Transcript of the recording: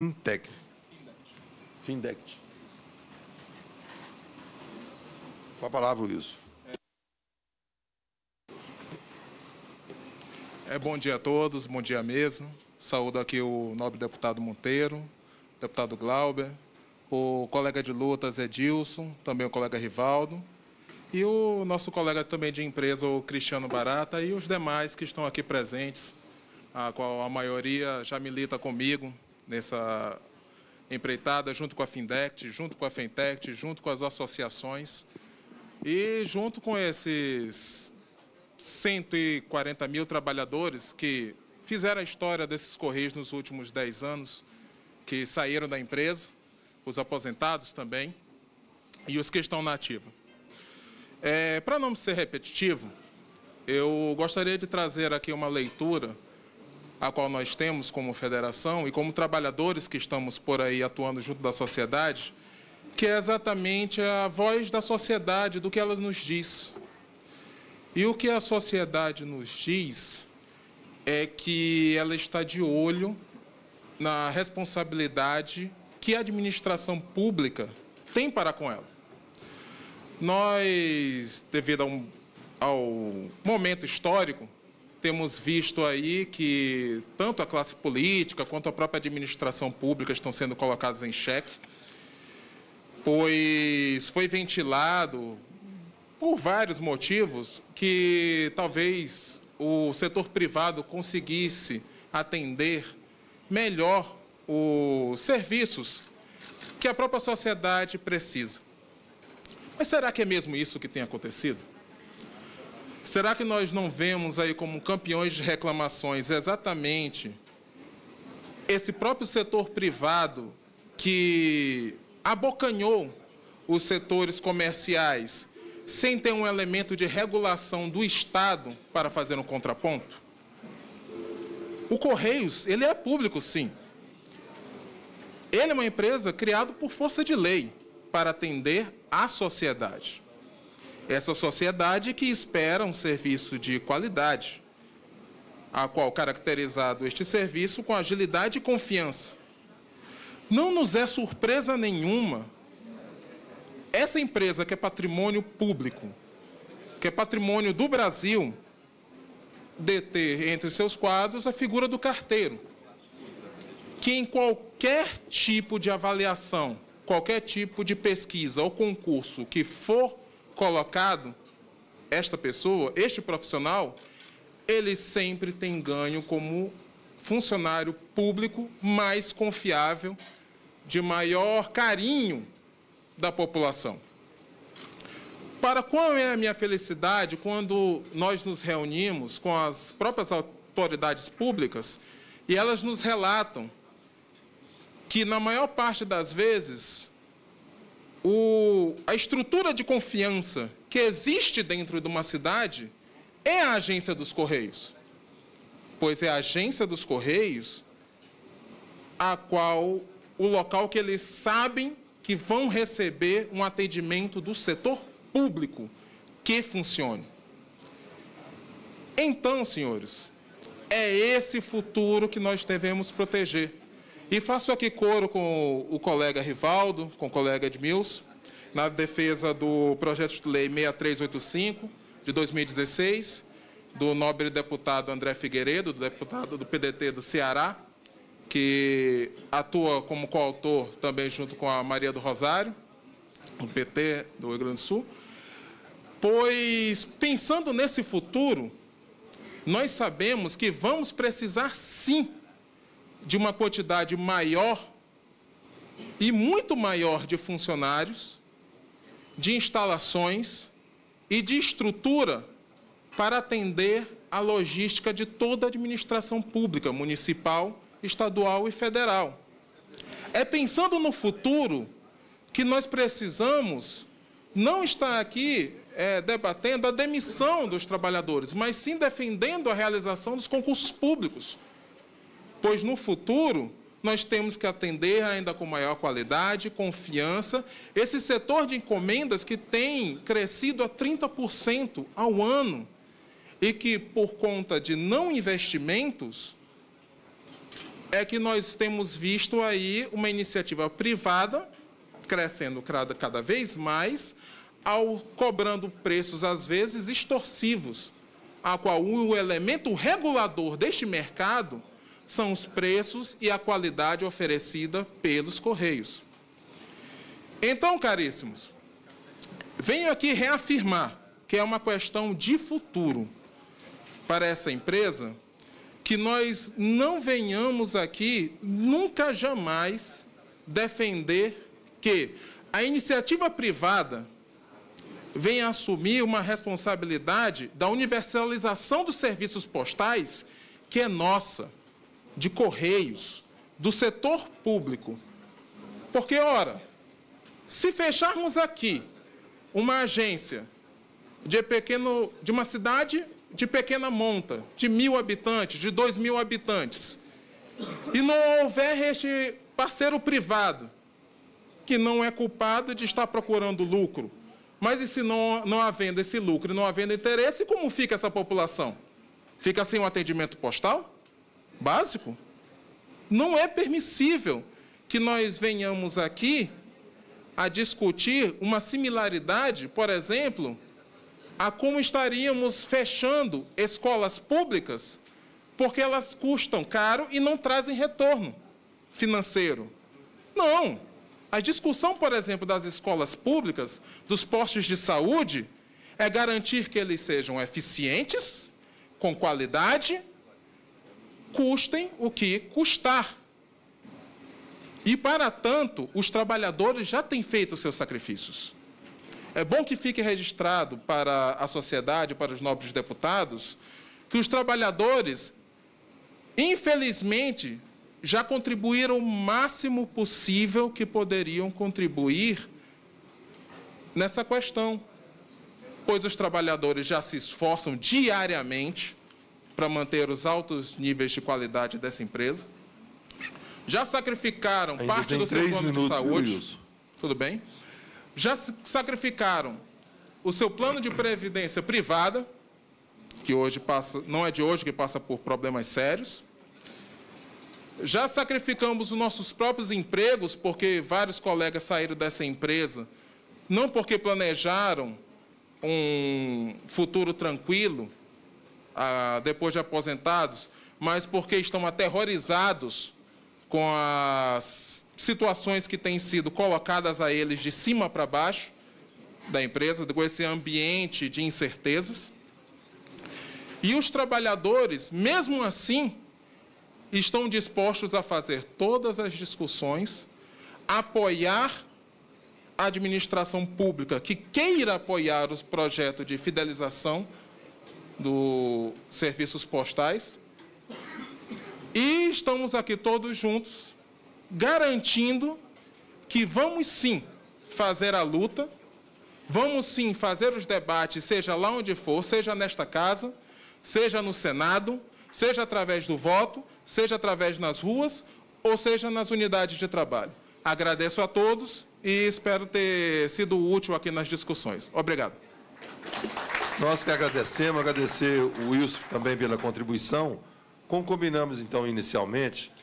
Fintech. Fintech. Com a palavra, Wilson. É, bom dia a todos, bom dia mesmo. Saúdo aqui o nobre deputado Monteiro, deputado Glauber, o colega de lutas Edilson, também o colega Rivaldo, e o nosso colega também de empresa, o Cristiano Barata, e os demais que estão aqui presentes, a qual a maioria já milita comigo nessa empreitada, junto com a Findect, junto com a Fentect, junto com as associações. E junto com esses 140 mil trabalhadores que fizeram a história desses Correios nos últimos 10 anos, que saíram da empresa, os aposentados também, e os que estão na ativa. É, Para não ser repetitivo, eu gostaria de trazer aqui uma leitura a qual nós temos como federação e como trabalhadores que estamos por aí atuando junto da sociedade, que é exatamente a voz da sociedade, do que ela nos diz. E o que a sociedade nos diz é que ela está de olho na responsabilidade que a administração pública tem para com ela. Nós, devido um, ao momento histórico temos visto aí que tanto a classe política quanto a própria administração pública estão sendo colocadas em xeque, pois foi ventilado, por vários motivos, que talvez o setor privado conseguisse atender melhor os serviços que a própria sociedade precisa. Mas será que é mesmo isso que tem acontecido? Será que nós não vemos aí como campeões de reclamações exatamente esse próprio setor privado que abocanhou os setores comerciais sem ter um elemento de regulação do Estado para fazer um contraponto? O Correios, ele é público, sim. Ele é uma empresa criada por força de lei para atender à sociedade essa sociedade que espera um serviço de qualidade, a qual caracterizado este serviço com agilidade e confiança. Não nos é surpresa nenhuma essa empresa que é patrimônio público, que é patrimônio do Brasil, deter entre seus quadros a figura do carteiro, que em qualquer tipo de avaliação, qualquer tipo de pesquisa ou concurso que for colocado esta pessoa, este profissional, ele sempre tem ganho como funcionário público mais confiável, de maior carinho da população. Para qual é a minha felicidade quando nós nos reunimos com as próprias autoridades públicas e elas nos relatam que, na maior parte das vezes, o, a estrutura de confiança que existe dentro de uma cidade é a agência dos Correios. Pois é a agência dos Correios a qual o local que eles sabem que vão receber um atendimento do setor público que funcione. Então, senhores, é esse futuro que nós devemos proteger. E faço aqui coro com o colega Rivaldo, com o colega Edmilson, na defesa do projeto de lei 6385 de 2016, do nobre deputado André Figueiredo, do deputado do PDT do Ceará, que atua como coautor também junto com a Maria do Rosário, do PT do Rio Grande do Sul. Pois, pensando nesse futuro, nós sabemos que vamos precisar, sim, de uma quantidade maior e muito maior de funcionários, de instalações e de estrutura para atender a logística de toda a administração pública, municipal, estadual e federal. É pensando no futuro que nós precisamos não estar aqui é, debatendo a demissão dos trabalhadores, mas sim defendendo a realização dos concursos públicos, pois no futuro nós temos que atender ainda com maior qualidade, confiança, esse setor de encomendas que tem crescido a 30% ao ano e que, por conta de não investimentos, é que nós temos visto aí uma iniciativa privada crescendo cada vez mais, ao cobrando preços às vezes extorsivos, a qual o elemento regulador deste mercado são os preços e a qualidade oferecida pelos Correios. Então, caríssimos, venho aqui reafirmar que é uma questão de futuro para essa empresa que nós não venhamos aqui nunca jamais defender que a iniciativa privada venha assumir uma responsabilidade da universalização dos serviços postais que é nossa de correios, do setor público. Porque, ora, se fecharmos aqui uma agência de, pequeno, de uma cidade de pequena monta, de mil habitantes, de dois mil habitantes, e não houver este parceiro privado que não é culpado de estar procurando lucro, mas e se não, não havendo esse lucro e não havendo interesse, como fica essa população? Fica sem o atendimento postal? básico. Não é permissível que nós venhamos aqui a discutir uma similaridade, por exemplo, a como estaríamos fechando escolas públicas porque elas custam caro e não trazem retorno financeiro. Não. A discussão, por exemplo, das escolas públicas, dos postos de saúde, é garantir que eles sejam eficientes, com qualidade custem o que custar. E para tanto, os trabalhadores já têm feito seus sacrifícios. É bom que fique registrado para a sociedade, para os nobres deputados, que os trabalhadores, infelizmente, já contribuíram o máximo possível que poderiam contribuir nessa questão, pois os trabalhadores já se esforçam diariamente para manter os altos níveis de qualidade dessa empresa. Já sacrificaram Ainda parte do seu plano minutos, de saúde. Tudo bem? Já sacrificaram o seu plano de previdência privada, que hoje passa, não é de hoje que passa por problemas sérios. Já sacrificamos os nossos próprios empregos, porque vários colegas saíram dessa empresa, não porque planejaram um futuro tranquilo, depois de aposentados, mas porque estão aterrorizados com as situações que têm sido colocadas a eles de cima para baixo da empresa, com esse ambiente de incertezas. E os trabalhadores, mesmo assim, estão dispostos a fazer todas as discussões, apoiar a administração pública que queira apoiar os projetos de fidelização do serviços postais. E estamos aqui todos juntos garantindo que vamos sim fazer a luta, vamos sim fazer os debates, seja lá onde for, seja nesta casa, seja no Senado, seja através do voto, seja através nas ruas ou seja nas unidades de trabalho. Agradeço a todos e espero ter sido útil aqui nas discussões. Obrigado. Nós que agradecemos, agradecer o Wilson também pela contribuição. Como combinamos, então, inicialmente,